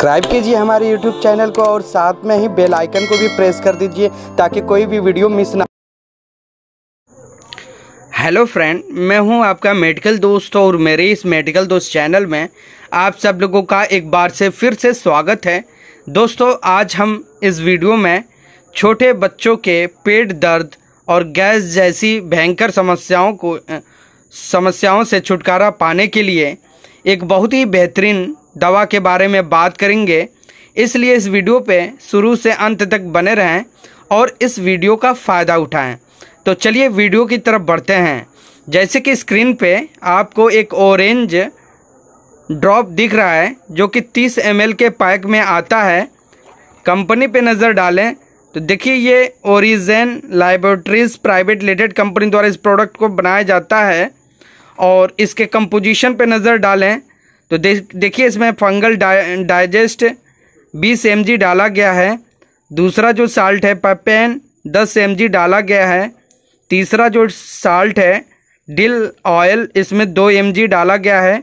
subscribe कीजिए हमारे YouTube channel को और साथ में ही बेल आइकन को भी प्रेस कर दीजिए ताकि कोई भी वीडियो मिस ना हेलो फ्रेंड मैं हूं आपका मेडिकल दोस्त और मेरे इस मेडिकल दोस्त चैनल में आप सब लोगों का एक बार से फिर से स्वागत है दोस्तों आज हम इस वीडियो में छोटे बच्चों के पेट दर्द और गैस जैसी भयंकर समस्याओं को समस्याओं से छुटकारा पाने के लिए एक बहुत ही बेहतरीन दवा के बारे में बात करेंगे इसलिए इस वीडियो पे शुरू से अंत तक बने रहें और इस वीडियो का फ़ायदा उठाएं तो चलिए वीडियो की तरफ बढ़ते हैं जैसे कि स्क्रीन पे आपको एक ऑरेंज ड्रॉप दिख रहा है जो कि 30 एम के पैक में आता है कंपनी पे नज़र डालें तो देखिए ये Origin laboratories private limited company द्वारा इस प्रोडक्ट को बनाया जाता है और इसके कंपोजिशन पर नज़र डालें तो दे, देखिए इसमें फंगल डा, डाइजेस्ट बीस एम डाला गया है दूसरा जो साल्ट है पपेन दस एम डाला गया है तीसरा जो साल्ट है डिल ऑयल इसमें दो एम डाला गया है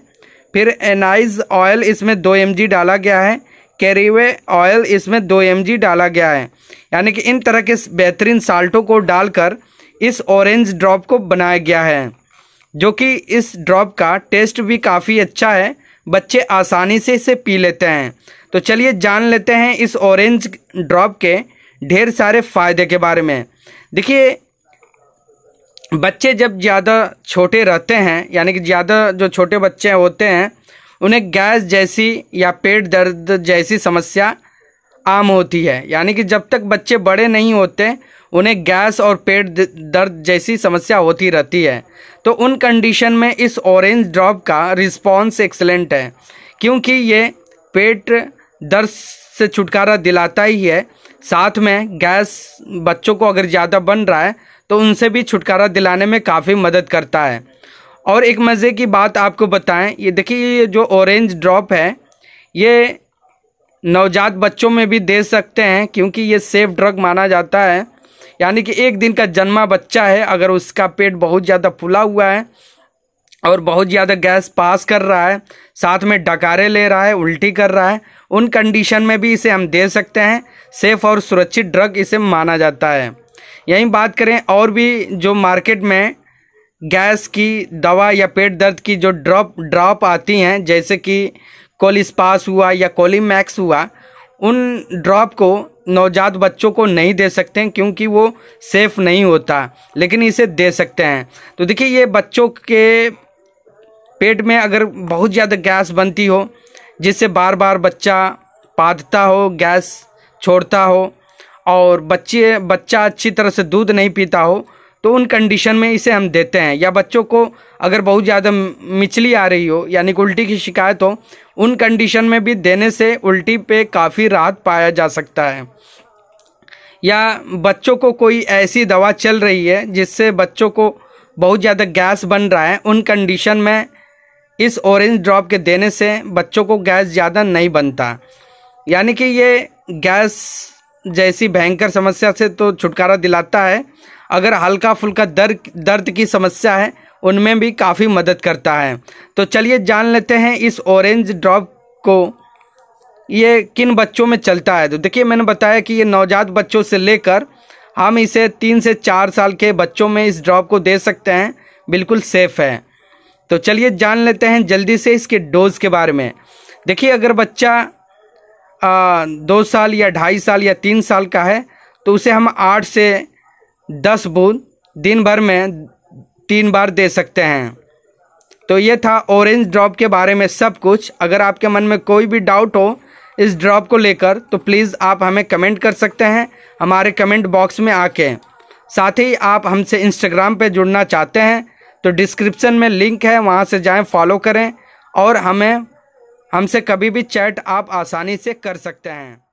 फिर एनाइज ऑयल इसमें दो एम डाला गया है कैरीवे ऑयल इसमें दो एम डाला गया है यानी कि इन तरह के बेहतरीन साल्टों को डालकर इस ऑरेंज ड्रॉप को बनाया गया है जो कि इस ड्रॉप का टेस्ट भी काफ़ी अच्छा है बच्चे आसानी से इसे पी लेते हैं तो चलिए जान लेते हैं इस ऑरेंज ड्रॉप के ढेर सारे फ़ायदे के बारे में देखिए बच्चे जब ज़्यादा छोटे रहते हैं यानी कि ज़्यादा जो छोटे बच्चे होते हैं उन्हें गैस जैसी या पेट दर्द जैसी समस्या आम होती है यानी कि जब तक बच्चे बड़े नहीं होते उन्हें गैस और पेट दर्द जैसी समस्या होती रहती है तो उन कंडीशन में इस ऑरेंज ड्रॉप का रिस्पॉन्स एक्सलेंट है क्योंकि ये पेट दर्द से छुटकारा दिलाता ही है साथ में गैस बच्चों को अगर ज़्यादा बन रहा है तो उनसे भी छुटकारा दिलाने में काफ़ी मदद करता है और एक मज़े की बात आपको बताएं ये देखिए ये जो ऑरेंज ड्रॉप है ये नवजात बच्चों में भी दे सकते हैं क्योंकि ये सेफ ड्रग माना जाता है यानी कि एक दिन का जन्मा बच्चा है अगर उसका पेट बहुत ज़्यादा फुला हुआ है और बहुत ज़्यादा गैस पास कर रहा है साथ में डकारे ले रहा है उल्टी कर रहा है उन कंडीशन में भी इसे हम दे सकते हैं सेफ़ और सुरक्षित ड्रग इसे माना जाता है यहीं बात करें और भी जो मार्केट में गैस की दवा या पेट दर्द की जो ड्रॉप ड्रॉप आती हैं जैसे कि कोलिस्पास हुआ या कोलीमैक्स हुआ उन ड्रॉप को नवजात बच्चों को नहीं दे सकते हैं क्योंकि वो सेफ़ नहीं होता लेकिन इसे दे सकते हैं तो देखिए ये बच्चों के पेट में अगर बहुत ज़्यादा गैस बनती हो जिससे बार बार बच्चा पादता हो गैस छोड़ता हो और बच्चे बच्चा अच्छी तरह से दूध नहीं पीता हो तो उन कंडीशन में इसे हम देते हैं या बच्चों को अगर बहुत ज़्यादा मिचली आ रही हो यानी उल्टी की शिकायत हो उन कंडीशन में भी देने से उल्टी पे काफ़ी राहत पाया जा सकता है या बच्चों को कोई ऐसी दवा चल रही है जिससे बच्चों को बहुत ज़्यादा गैस बन रहा है उन कंडीशन में इस ऑरेंज ड्रॉप के देने से बच्चों को गैस ज़्यादा नहीं बनता यानी कि ये गैस जैसी भयंकर समस्या से तो छुटकारा दिलाता है अगर हल्का फुल्का दर्द दर्द की समस्या है उनमें भी काफ़ी मदद करता है तो चलिए जान लेते हैं इस ऑरेंज ड्रॉप को ये किन बच्चों में चलता है तो देखिए मैंने बताया कि ये नवजात बच्चों से लेकर हम इसे तीन से चार साल के बच्चों में इस ड्रॉप को दे सकते हैं बिल्कुल सेफ़ है तो चलिए जान लेते हैं जल्दी से इसके डोज़ के बारे में देखिए अगर बच्चा दो साल या ढाई साल या तीन साल का है तो उसे हम आठ से दस बूंद दिन भर में तीन बार दे सकते हैं तो ये था ऑरेंज ड्रॉप के बारे में सब कुछ अगर आपके मन में कोई भी डाउट हो इस ड्रॉप को लेकर तो प्लीज़ आप हमें कमेंट कर सकते हैं हमारे कमेंट बॉक्स में आके साथ ही आप हमसे इंस्टाग्राम पे जुड़ना चाहते हैं तो डिस्क्रिप्शन में लिंक है वहाँ से जाएं फॉलो करें और हमें हमसे कभी भी चैट आप आसानी से कर सकते हैं